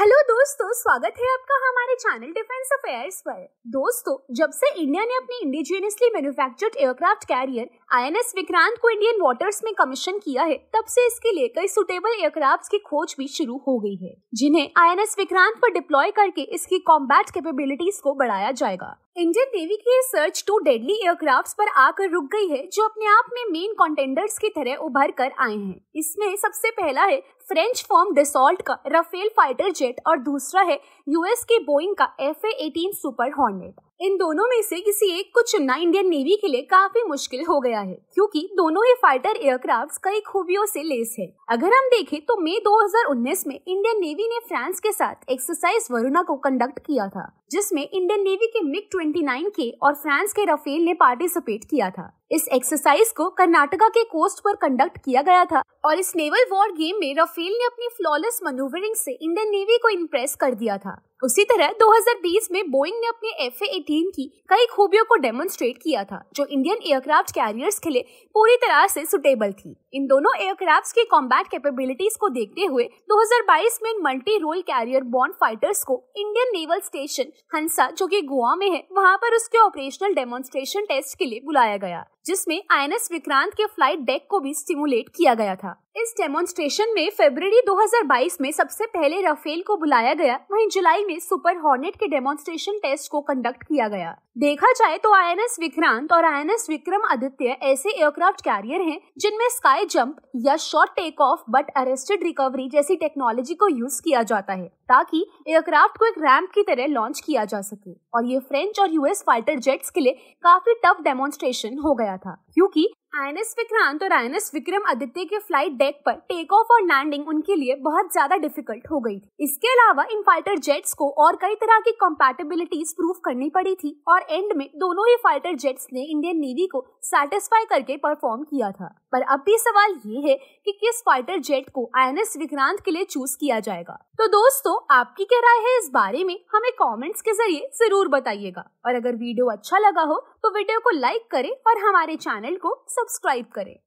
hello दोस्तों स्वागत है आपका हमारे चैनल डिफेंस अफेयर्स पर दोस्तों जब से इंडिया ने अपनी indigenously manufactured aircraft carrier INS Vikrant को इंडियन वाटर्स में कमीशन किया है तब से इसके लिए कई सुटेबल एयरक्राफ्ट की खोज भी शुरू हो गई है जिन्हें आईएनएस विक्रांत पर डिप्लॉय करके इसकी कॉम्बैट कैपेबिलिटीज को बढ़ाया जाएगा इंडियन नेवी की सर्च टू डेडली एयरक्राफ्ट्स पर आकर रुक गई है जो अपने आप में मेन कंटेंडर्स की तरह उभर कर आए हैं इसमें सबसे पहला है फ्रेंच फॉर्म डिसॉल्ट का राफेल फाइटर जेट और दूसरा है यूएस के बोइंग का एफ एटीन सुपर हॉर्नेट इन दोनों में से किसी एक को चुनना इंडियन नेवी के लिए काफी मुश्किल हो गया है क्योंकि दोनों ही फाइटर एयरक्राफ्ट कई खूबियों से लेस है अगर हम देखें तो मई 2019 में इंडियन नेवी ने फ्रांस के साथ एक्सरसाइज वरुणा को कंडक्ट किया था जिसमें इंडियन नेवी के मिग 29 के और फ्रांस के रफेल ने पार्टिसिपेट किया था इस एक्सरसाइज को कर्नाटका के कोस्ट पर कंडक्ट किया गया था और इस नेवल वॉर गेम में रफेल ने अपनी फ्लॉलेस मनोवरिंग से इंडियन नेवी को इम्प्रेस कर दिया था उसी तरह 2020 में बोइंग ने अपने एफ एटीन की कई खूबियों को डेमोन्स्ट्रेट किया था जो इंडियन एयरक्राफ्ट कैरियर्स के लिए पूरी तरह से सुटेबल थी इन दोनों एयरक्राफ्ट की कॉम्बैट कैपेबिलिटीज को देखते हुए 2022 में multi role carrier bond fighters को इंडियन नेवल स्टेशन हंसा जो कि गोवा में है वहां पर उसके ऑपरेशनल डेमोन्स्ट्रेशन टेस्ट के लिए बुलाया गया जिसमें आईएनएस विक्रांत के फ्लाइट डेक को भी स्टिमुलेट किया गया था इस डेमोन्स्ट्रेशन में फरवरी 2022 में सबसे पहले राफेल को बुलाया गया वहीं जुलाई में सुपर हॉर्नेट के डेमोन्स्ट्रेशन टेस्ट को कंडक्ट किया गया देखा जाए तो आई विक्रांत और आई विक्रम आदित्य ऐसे एयरक्राफ्ट कैरियर हैं जिनमें स्काई जंप या short take off but arrested recovery जैसी टेक्नोलॉजी को यूज किया जाता है ताकि एयरक्राफ्ट को एक रैम्प की तरह लॉन्च किया जा सके और ये फ्रेंच और यूएस फाइटर जेट्स के लिए काफी टफ डेमोन्स्ट्रेशन हो गया था क्योंकि आईएनएस विक्रांत और आईएनएस विक्रम आदित्य के फ्लाइट डेक पर टेक ऑफ और लैंडिंग उनके लिए बहुत ज्यादा डिफिकल्ट हो गई थी इसके अलावा इन फाइटर जेट्स को और कई तरह की कम्पेटेबिलिटीज प्रूव करनी पड़ी थी और एंड में दोनों ही फाइटर जेट्स ने इंडियन नेवी को सेटिस्फाई करके परफॉर्म किया था पर अब भी सवाल ये है कि किस फाइटर जेट को एस विक्रांत के लिए चूज किया जाएगा तो दोस्तों आपकी क्या राय है इस बारे में हमें कॉमेंट्स के जरिए जरूर बताइएगा और अगर वीडियो अच्छा लगा हो तो वीडियो को लाइक करें और हमारे चैनल को सब्सक्राइब करें